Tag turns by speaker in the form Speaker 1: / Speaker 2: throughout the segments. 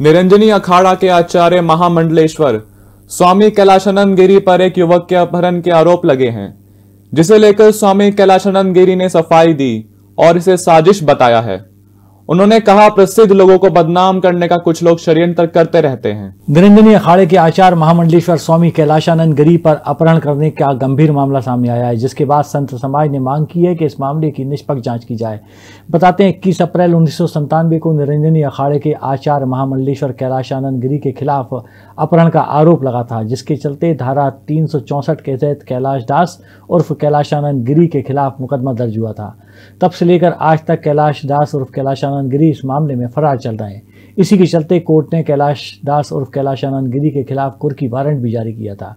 Speaker 1: निरंजनी अखाड़ा के आचार्य महामंडलेश्वर स्वामी कैलाशानंद गिरी पर एक युवक के अपहरण के आरोप लगे हैं जिसे लेकर स्वामी कैलाशानंद गिरी ने सफाई दी और इसे साजिश बताया है उन्होंने कहा प्रसिद्ध लोगों को बदनाम करने का कुछ लोग षड्यंत्र करते रहते हैं
Speaker 2: निरंजनी अखाड़े के आचार्य महामंडलेश्वर स्वामी कैलाशानंद गिरी पर अपहरण करने का गंभीर मामला सामने आया है जिसके बाद संत समाज ने मांग की है कि इस मामले की निष्पक्ष जांच की जाए बताते हैं इक्कीस अप्रैल उन्नीस को निरंजनी अखाड़े के आचार्य महामंडलेश्वर कैलाशानंद गिरी के खिलाफ अपहरण का आरोप लगा था जिसके चलते धारा तीन के तहत कैलाश दास उर्फ कैलाशानंद गिरी के खिलाफ मुकदमा दर्ज हुआ था तब से लेकर आज तक कैलाश दास उर्फ कैलाशानंद गिरी इस मामले में फरार चल रहे हैं इसी के चलते कोर्ट ने कैलाश दास उर्फ कैलाशानंद गिरी के खिलाफ कुर्की वारंट भी जारी किया था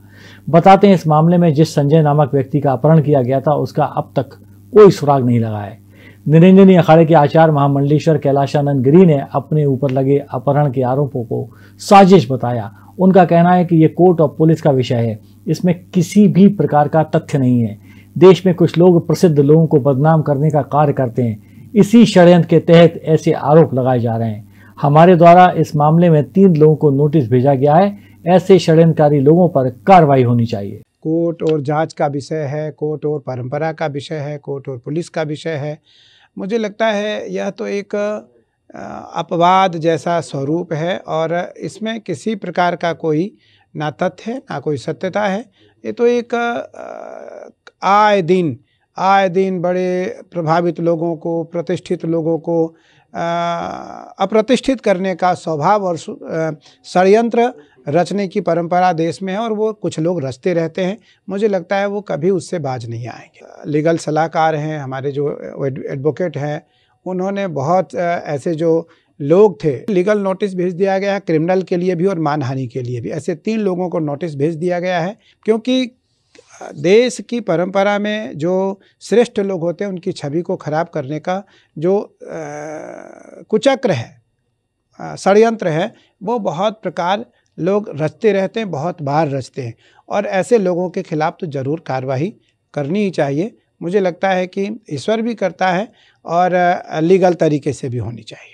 Speaker 2: बताते हैं इस मामले में जिस संजय नामक व्यक्ति का अपहरण किया गया था उसका अब तक कोई सुराग नहीं लगा है निरंजनी अखाड़े के आचार्य महामंडलेश्वर कैलाशानंद गिरी ने अपने ऊपर लगे अपहरण के आरोपों को साजिश बताया उनका कहना है कि ये कोर्ट और पुलिस का विषय है इसमें किसी भी प्रकार का तथ्य नहीं है देश में कुछ लोग प्रसिद्ध लोगों को बदनाम करने का कार्य करते हैं इसी षडयंत्र के तहत ऐसे आरोप लगाए जा रहे हैं हमारे द्वारा इस मामले में तीन लोगों को नोटिस भेजा गया है ऐसे षडयंत्रकारी लोगों पर कार्रवाई होनी चाहिए
Speaker 3: कोर्ट और जांच का विषय है कोर्ट और परंपरा का विषय है कोर्ट और पुलिस का विषय है मुझे लगता है यह तो एक अपवाद जैसा स्वरूप है और इसमें किसी प्रकार का कोई ना तथ्य ना कोई सत्यता है ये तो एक आए दिन आए दिन बड़े प्रभावित लोगों को प्रतिष्ठित लोगों को अप्रतिष्ठित करने का स्वभाव और षडयंत्र रचने की परंपरा देश में है और वो कुछ लोग रचते रहते हैं मुझे लगता है वो कभी उससे बाज नहीं आएंगे लीगल सलाहकार हैं हमारे जो एडवोकेट हैं उन्होंने बहुत ऐसे जो लोग थे लीगल नोटिस भेज दिया गया है क्रिमिनल के लिए भी और मानहानि के लिए भी ऐसे तीन लोगों को नोटिस भेज दिया गया है क्योंकि देश की परंपरा में जो श्रेष्ठ लोग होते हैं उनकी छवि को खराब करने का जो कुचक्र है षडयंत्र है वो बहुत प्रकार लोग रचते रहते हैं बहुत बार रचते हैं और ऐसे लोगों के खिलाफ तो ज़रूर कार्रवाई करनी ही चाहिए मुझे लगता है कि ईश्वर भी करता है और लीगल तरीके से भी होनी चाहिए